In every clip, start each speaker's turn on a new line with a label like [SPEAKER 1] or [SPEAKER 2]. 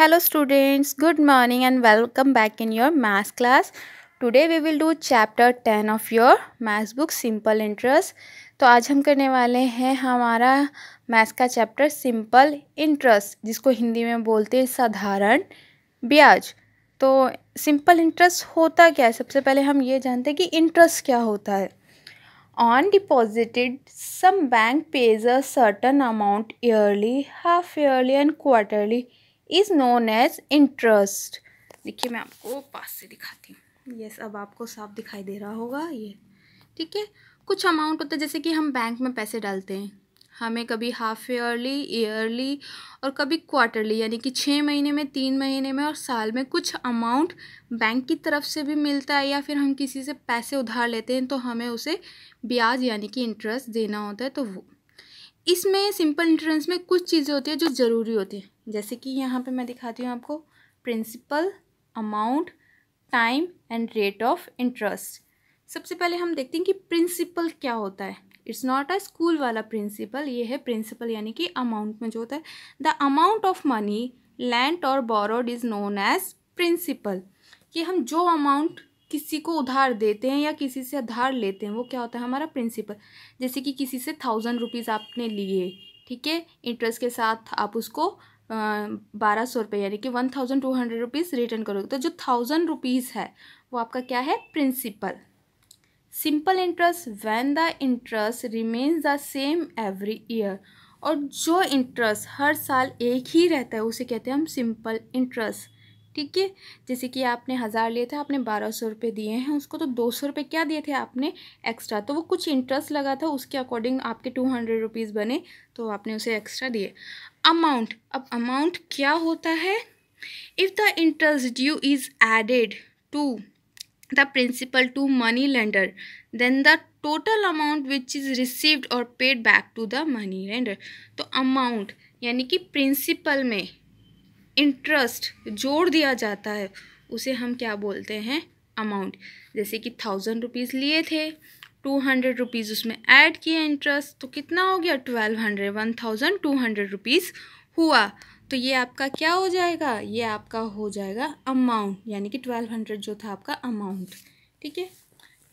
[SPEAKER 1] hello students good morning and welcome back in your maths class today we will do chapter ten of your maths book simple interest तो आज हम करने वाले हैं हमारा maths का चैप्टर सिंपल इंटरेस्ट जिसको हिंदी में बोलते हैं साधारण ब्याज तो सिंपल इंटरेस्ट होता क्या है सबसे पहले हम ये जानते हैं कि इंटरेस्ट क्या होता है on deposited sum bank pays a certain amount yearly half yearly and quarterly is known as interest देखिए मैं आपको पास से दिखाती हूँ यस अब आपको साफ दिखाई दे रहा होगा ये ठीक है कुछ अमाउंट होता है जैसे कि हम बैंक में पैसे डालते हैं हमें कभी हाफ ईयरली ईयरली और कभी क्वार्टरली यानी कि छः महीने में तीन महीने में और साल में कुछ अमाउंट बैंक की तरफ से भी मिलता है या फिर हम किसी से पैसे उधार लेते हैं तो हमें उसे ब्याज यानी कि इंटरेस्ट देना होता है तो वो इसमें सिंपल इंटरेस्ट में कुछ चीज़ें होती है जो ज़रूरी होती हैं जैसे कि यहाँ पे मैं दिखाती हूँ आपको principal amount time and rate of interest सबसे पहले हम देखते हैं कि प्रिंसिपल क्या होता है इट्स नॉट अ स्कूल वाला प्रिंसिपल ये है प्रिंसिपल यानी कि अमाउंट में जो होता है the amount of money lent और borrowed is known as principal कि हम जो अमाउंट किसी को उधार देते हैं या किसी से उधार लेते हैं वो क्या होता है हमारा प्रिंसिपल जैसे कि किसी से थाउजेंड रुपीज़ आपने लिए ठीक है इंटरेस्ट के साथ आप उसको बारह सौ रुपये यानी कि one thousand two hundred rupees return करोगे तो जो थाउजेंड रुपीज़ है वो आपका क्या है principal simple interest when the interest remains the same every year और जो इंटरेस्ट हर साल एक ही रहता है उसे कहते हैं हम सिंपल इंटरेस्ट ठीक है जैसे कि आपने हज़ार लिए थे आपने बारह सौ रुपये दिए हैं उसको तो दो सौ रुपये क्या दिए थे आपने एक्स्ट्रा तो वो कुछ इंटरेस्ट लगा था उसके अकॉर्डिंग आपके टू हंड्रेड रुपीज़ बने तो आपने उसे एक्स्ट्रा दिए अमाउंट अब अमाउंट क्या होता है if the interest due is added to the principal to money lender then the total amount which is received और paid back to the money lender तो अमाउंट यानी कि प्रिंसिपल में इंटरेस्ट जोड़ दिया जाता है उसे हम क्या बोलते हैं अमाउंट जैसे कि थाउजेंड रुपीज़ लिए थे टू हंड्रेड रुपीज़ उसमें ऐड किए इंटरेस्ट तो कितना हो गया twelve hundred one thousand two hundred rupees हुआ तो ये आपका क्या हो जाएगा ये आपका हो जाएगा अमाउंट यानी कि ट्वेल्व हंड्रेड जो था आपका अमाउंट ठीक है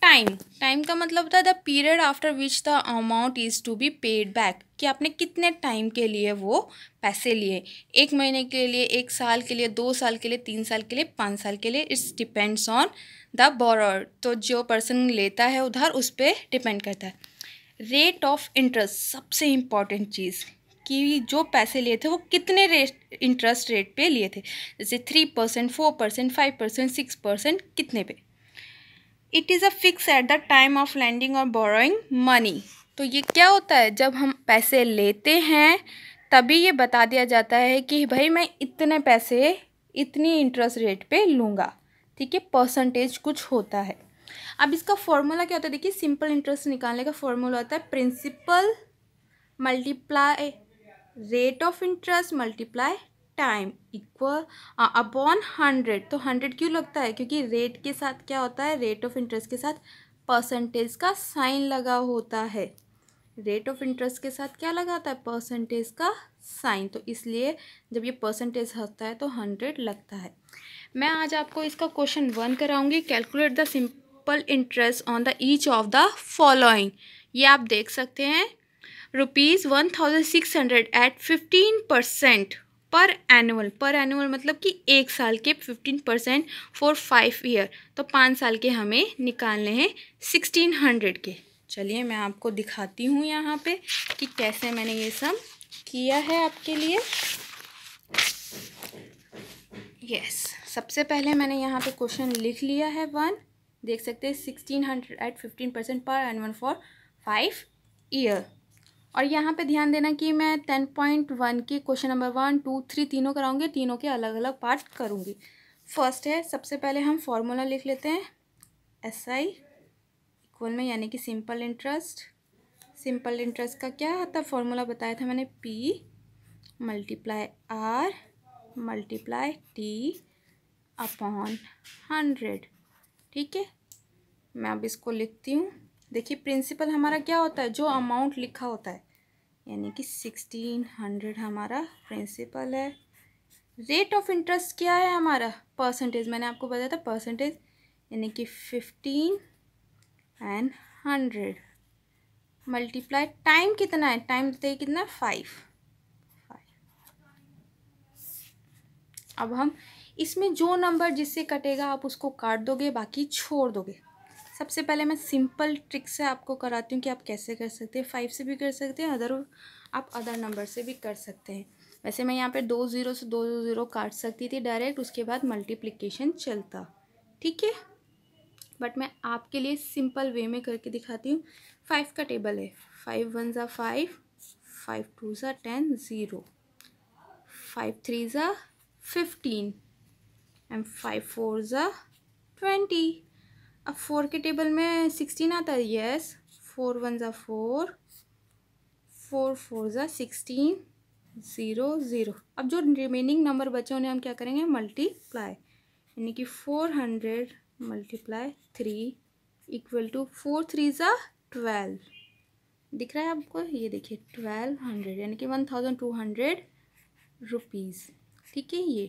[SPEAKER 1] टाइम टाइम का मतलब होता है the period after which the amount is to be paid back कि आपने कितने टाइम के लिए वो पैसे लिए एक महीने के लिए एक साल के लिए दो साल के लिए तीन साल के लिए पाँच साल के लिए it's depends on the borrower तो जो पर्सन लेता है उधार उस पर डिपेंड करता है रेट ऑफ इंटरेस्ट सबसे इम्पॉर्टेंट चीज़ कि जो पैसे लिए थे वो कितने रेट इंटरेस्ट रेट पे लिए थे जैसे three percent four percent five percent six percent कितने पे it is a fix at the time of lending और बोरोइंग मनी तो ये क्या होता है जब हम पैसे लेते हैं तभी ये बता दिया जाता है कि भाई मैं इतने पैसे इतनी इंटरेस्ट रेट पे लूँगा ठीक है परसेंटेज कुछ होता है अब इसका फॉर्मूला क्या होता है देखिए सिंपल इंटरेस्ट निकालने का फॉर्मूला होता है principal multiply rate of interest multiply time equal upon hundred तो हंड्रेड क्यों लगता है क्योंकि रेट के साथ क्या होता है रेट ऑफ इंटरेस्ट के साथ परसेंटेज का साइन लगा होता है रेट ऑफ इंटरेस्ट के साथ क्या लगा होता है परसेंटेज का साइन तो इसलिए जब ये परसेंटेज होता है तो हंड्रेड लगता है मैं आज आपको इसका क्वेश्चन वन कराऊंगी calculate the simple interest on the each of the following ये आप देख सकते हैं rupees one thousand six hundred at fifteen percent per annual per annual मतलब कि एक साल के fifteen percent for five year तो पाँच साल के हमें निकालने हैं सिक्सटीन हंड्रेड के चलिए मैं आपको दिखाती हूँ यहाँ पे कि कैसे मैंने ये सब किया है आपके लिए यस सबसे पहले मैंने यहाँ पे क्वेश्चन लिख लिया है वन देख सकते हैं sixteen hundred at fifteen percent per annual for five year और यहाँ पे ध्यान देना कि मैं टेन पॉइंट वन के question number one two three तीनों कराऊंगी तीनों के अलग अलग पार्ट करूँगी फर्स्ट है सबसे पहले हम फॉर्मूला लिख लेते हैं एस आई इक्वल में यानी कि सिंपल इंटरेस्ट सिंपल इंटरेस्ट का क्या था फॉर्मूला बताया था मैंने P multiply R multiply T upon hundred ठीक है मैं अब इसको लिखती हूँ देखिए प्रिंसिपल हमारा क्या होता है जो अमाउंट लिखा होता है यानी कि सिक्सटीन हंड्रेड हमारा प्रिंसिपल है रेट ऑफ इंटरेस्ट क्या है हमारा परसेंटेज मैंने आपको बताया था परसेंटेज यानी कि fifteen and hundred multiply time कितना है टाइम देते हैं कितना फाइव फाइव अब हम इसमें जो नंबर जिससे कटेगा आप उसको काट दोगे बाकी छोड़ दोगे सबसे पहले मैं सिंपल ट्रिक से आपको कराती हूँ कि आप कैसे कर सकते हैं फाइव से भी कर सकते हैं अदर आप अदर नंबर से भी कर सकते हैं वैसे मैं यहाँ पे दो ज़ीरो से दो ज़ीरो काट सकती थी डायरेक्ट उसके बाद मल्टीप्लिकेशन चलता ठीक है बट मैं आपके लिए सिंपल वे में करके दिखाती हूँ फाइव का टेबल है फाइव वन ज़ा फाइव फाइव टू ज़ा टेन ज़ीरो फाइव थ्री ज़ा फिफ्टीन एंड फाइव फोर ज़ा ट्वेंटी अब फोर के टेबल में सिक्सटीन आता है यस फोर वन ज़ा फोर फोर फोर ज़ा सिक्सटीन ज़ीरो ज़ीरो अब जो रिमेनिंग नंबर बचे उन्हें हम क्या करेंगे मल्टीप्लाई यानी कि four hundred multiply three equal to four three ज़ा ट्वेल्व दिख रहा है आपको ये देखिए ट्वेल्व हंड्रेड यानी कि one thousand two hundred rupees ठीक है ये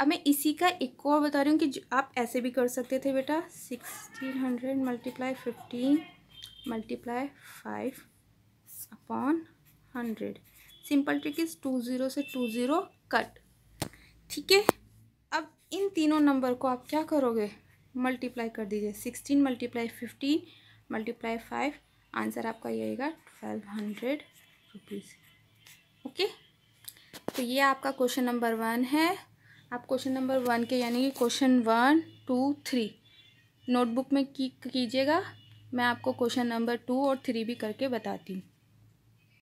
[SPEAKER 1] अब मैं इसी का एक और बता रही हूँ कि आप ऐसे भी कर सकते थे बेटा sixteen hundred multiply fifteen multiply five upon hundred simple trick is two zero से टू ज़ीरो कट ठीक है अब इन तीनों नंबर को आप क्या करोगे मल्टीप्लाई कर दीजिए sixteen multiply fifteen multiply five answer आपका ये आएगा ट्वेल्व हंड्रेड रुपीज़ ओके तो ये आपका क्वेश्चन नंबर वन है आप क्वेश्चन नंबर वन के यानी कि question one two three notebook में की कीजिएगा मैं आपको क्वेश्चन नंबर टू और थ्री भी करके बताती हूँ